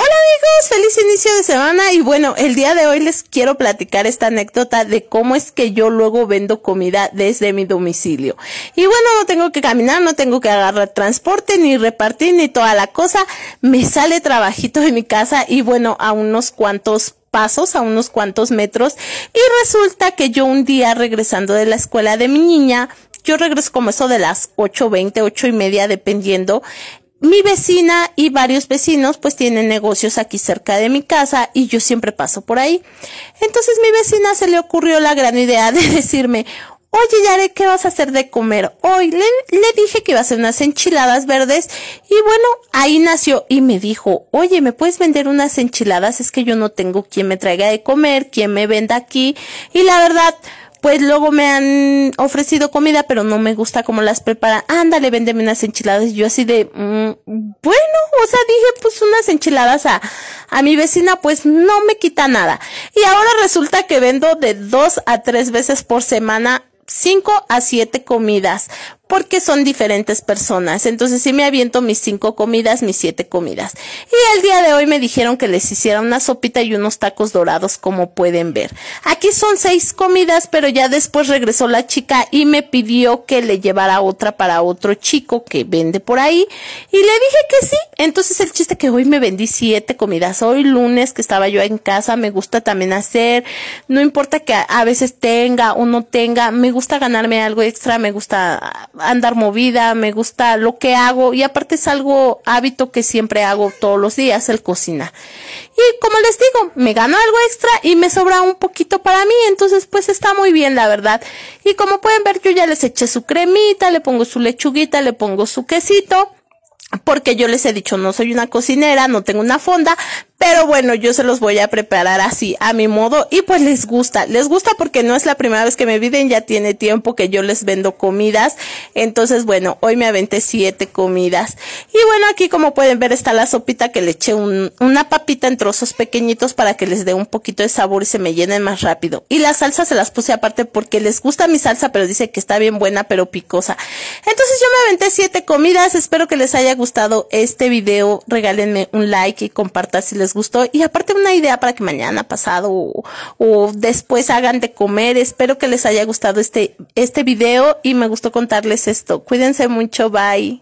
Hola amigos, feliz inicio de semana y bueno, el día de hoy les quiero platicar esta anécdota de cómo es que yo luego vendo comida desde mi domicilio. Y bueno, no tengo que caminar, no tengo que agarrar transporte, ni repartir, ni toda la cosa. Me sale trabajito de mi casa y bueno, a unos cuantos pasos a unos cuantos metros y resulta que yo un día regresando de la escuela de mi niña yo regreso como eso de las veinte, ocho y media, dependiendo mi vecina y varios vecinos pues tienen negocios aquí cerca de mi casa y yo siempre paso por ahí. Entonces mi vecina se le ocurrió la gran idea de decirme, oye Yare, ¿qué vas a hacer de comer hoy? Le, le dije que iba a hacer unas enchiladas verdes y bueno, ahí nació y me dijo, oye, ¿me puedes vender unas enchiladas? Es que yo no tengo quien me traiga de comer, quien me venda aquí y la verdad, pues luego me han ofrecido comida, pero no me gusta cómo las preparan. Ándale, véndeme unas enchiladas. Y yo así de, mm, bueno, o sea, dije, pues unas enchiladas a, mi vecina, pues no me quita nada. Y ahora resulta que vendo de dos a tres veces por semana cinco a siete comidas porque son diferentes personas. Entonces sí me aviento mis cinco comidas, mis siete comidas. Y el día de hoy me dijeron que les hiciera una sopita y unos tacos dorados, como pueden ver. Aquí son seis comidas, pero ya después regresó la chica y me pidió que le llevara otra para otro chico que vende por ahí. Y le dije que sí. Entonces el chiste que hoy me vendí siete comidas. Hoy lunes que estaba yo en casa, me gusta también hacer. No importa que a veces tenga o no tenga, me gusta ganarme algo extra, me gusta andar movida, me gusta lo que hago y aparte es algo hábito que siempre hago todos los días, el cocinar. Y como les digo, me gano algo extra y me sobra un poquito para mí, entonces pues está muy bien la verdad. Y como pueden ver, yo ya les eché su cremita, le pongo su lechuguita, le pongo su quesito porque yo les he dicho, no soy una cocinera, no tengo una fonda, pero bueno, yo se los voy a preparar así, a mi modo, y pues les gusta. Les gusta porque no es la primera vez que me viven ya tiene tiempo que yo les vendo comidas. Entonces, bueno, hoy me aventé siete comidas. Y bueno, aquí como pueden ver está la sopita que le eché una papita en trozos pequeñitos para que les dé un poquito de sabor y se me llenen más rápido. Y la salsa se las puse aparte porque les gusta mi salsa, pero dice que está bien buena, pero picosa. Entonces yo me aventé siete comidas. Espero que les haya gustado este video. Regálenme un like y compartan si les gustó y aparte una idea para que mañana, pasado o, después hagan de comer. Espero que les haya gustado este, este video y me gustó contarles esto. Cuídense mucho, bye.